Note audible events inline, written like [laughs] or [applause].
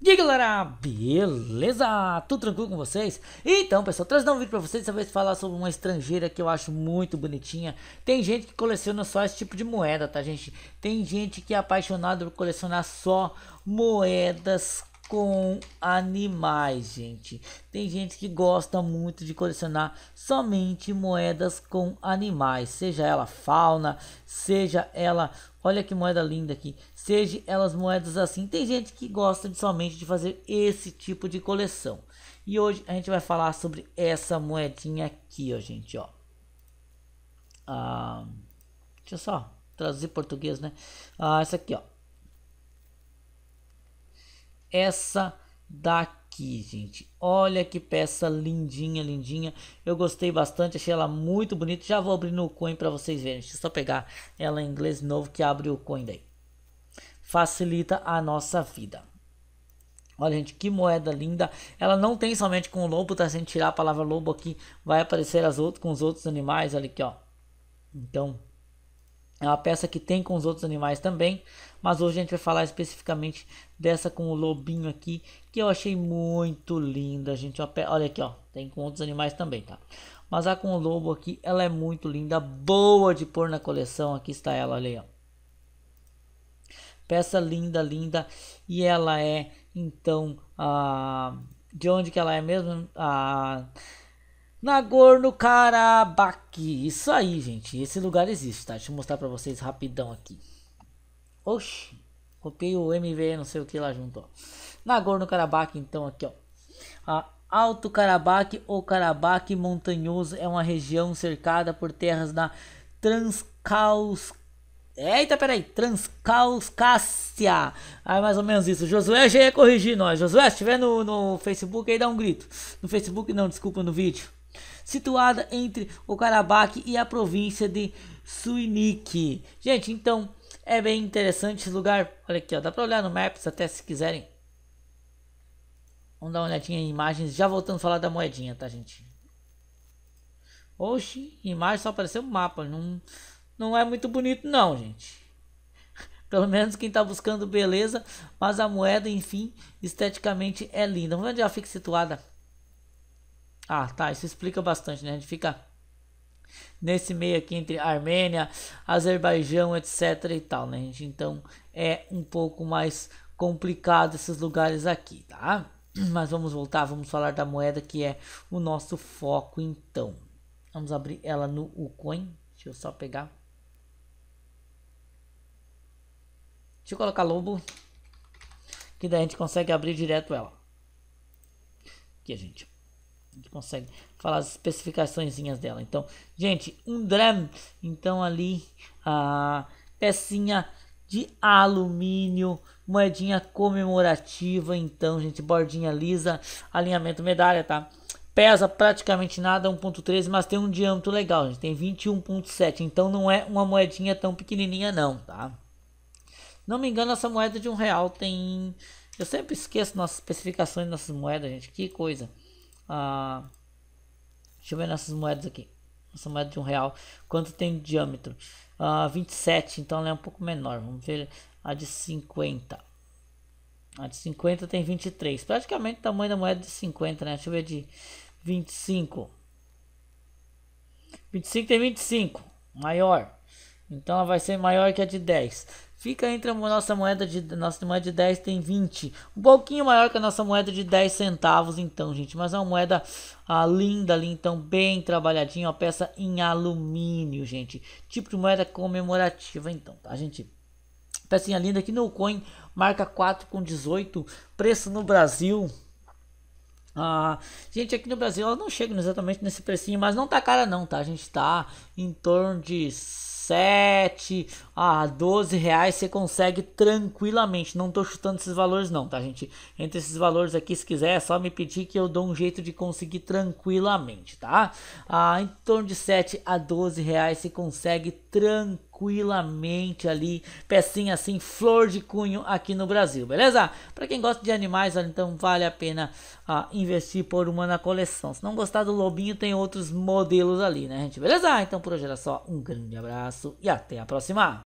E aí galera, beleza? Tudo tranquilo com vocês? Então pessoal, trazendo um vídeo pra vocês, dessa vez falar sobre uma estrangeira que eu acho muito bonitinha Tem gente que coleciona só esse tipo de moeda, tá gente? Tem gente que é apaixonado por colecionar só moedas com animais, gente. Tem gente que gosta muito de colecionar somente moedas com animais, seja ela fauna, seja ela, olha que moeda linda aqui, seja elas moedas assim. Tem gente que gosta de somente de fazer esse tipo de coleção. E hoje a gente vai falar sobre essa moedinha aqui, ó, gente, ó. Ah, deixa eu só traduzir português, né? Ah, essa aqui, ó essa daqui, gente. Olha que peça lindinha, lindinha. Eu gostei bastante, achei ela muito bonita. Já vou abrir no coin para vocês verem. Deixa eu só pegar ela em inglês novo que abre o coin daí. Facilita a nossa vida. Olha, gente, que moeda linda. Ela não tem somente com o lobo, tá? Se a gente tirar a palavra lobo aqui, vai aparecer as outras com os outros animais. ali aqui, ó. Então, é uma peça que tem com os outros animais também, mas hoje a gente vai falar especificamente dessa com o lobinho aqui, que eu achei muito linda, gente. Olha aqui, ó, tem com outros animais também, tá? Mas a com o lobo aqui, ela é muito linda, boa de pôr na coleção. Aqui está ela, olha aí, ó. Peça linda, linda, e ela é, então, a... de onde que ela é mesmo? A... Nagorno-Karabakh. Isso aí, gente. Esse lugar existe, tá? Deixa eu mostrar pra vocês rapidão aqui. Oxi. Copiei o MV, não sei o que lá junto, ó. Nagorno-Karabakh, então, aqui, ó. A Alto Karabakh ou Karabakh montanhoso é uma região cercada por terras da Transcaus... Eita, peraí. Transcaucácia. Ah, é mais ou menos isso. Josué já ia corrigir nós. Josué, se tiver no, no Facebook aí, dá um grito. No Facebook não, desculpa, no vídeo situada entre o Karabakh e a província de Suinik. Gente, então é bem interessante esse lugar. Olha aqui, ó, dá para olhar no Maps até se quiserem. Vamos dar uma olhadinha em imagens, já voltando a falar da moedinha, tá, gente? Oxi, imagem só apareceu um mapa, não, não é muito bonito não, gente. [laughs] Pelo menos quem está buscando beleza, mas a moeda, enfim, esteticamente é linda. Vamos ver onde ela fica situada. Ah, tá, isso explica bastante, né? A gente fica nesse meio aqui entre Armênia, Azerbaijão, etc e tal, né, gente? Então é um pouco mais complicado esses lugares aqui, tá? [clears throat] Mas vamos voltar, vamos falar da moeda que é o nosso foco então. Vamos abrir ela no Ucoin. Deixa eu só pegar. Deixa eu colocar lobo. Que daí a gente consegue abrir direto ela. Aqui, gente que consegue falar as especificações dela. Então, gente, um dram. Então, ali a pecinha de alumínio, moedinha comemorativa. Então, gente, bordinha lisa, alinhamento medalha, tá? Pesa praticamente nada, 1.13, mas tem um diâmetro legal, gente. Tem 21.7, então não é uma moedinha tão pequenininha não, tá? Não me engano, essa moeda de um real tem... Eu sempre esqueço nossas especificações, nossas moedas, gente. Que coisa a. Ah, deixa eu ver nessas moedas aqui. Essa moeda de um real. Quanto tem de diâmetro? Uh, ah, 27, então ela é um pouco menor. Vamos ver a de 50. A de 50 tem 23. Praticamente o tamanho da moeda de 50, né? Deixa eu ver de 25. 25 tem 25. Maior. Então ela vai ser maior que a de 10. Fica entre a nossa moeda de nossa moeda de 10 tem 20, um pouquinho maior que a nossa moeda de 10 centavos então, gente, mas é uma moeda ah, linda ali então, bem trabalhadinha, uma peça em alumínio, gente. Tipo de moeda comemorativa então, tá, gente? Pecinha linda aqui no Coin, marca 4,18, preço no Brasil ah, gente, aqui no Brasil ela não chega exatamente nesse precinho, mas não tá cara não, tá? A gente tá em torno de 7 a ah, 12 reais você consegue tranquilamente. Não estou chutando esses valores não, tá gente? Entre esses valores aqui, se quiser, é só me pedir que eu dou um jeito de conseguir tranquilamente, tá? Ah, em torno de 7 a 12 reais você consegue tranquilamente ali, pecinha assim, flor de cunho aqui no Brasil, beleza? Para quem gosta de animais, então vale a pena ah, investir por uma na coleção. Se não gostar do lobinho, tem outros modelos ali, né, gente? Beleza? Então por hoje era só. Um grande abraço e até a próxima!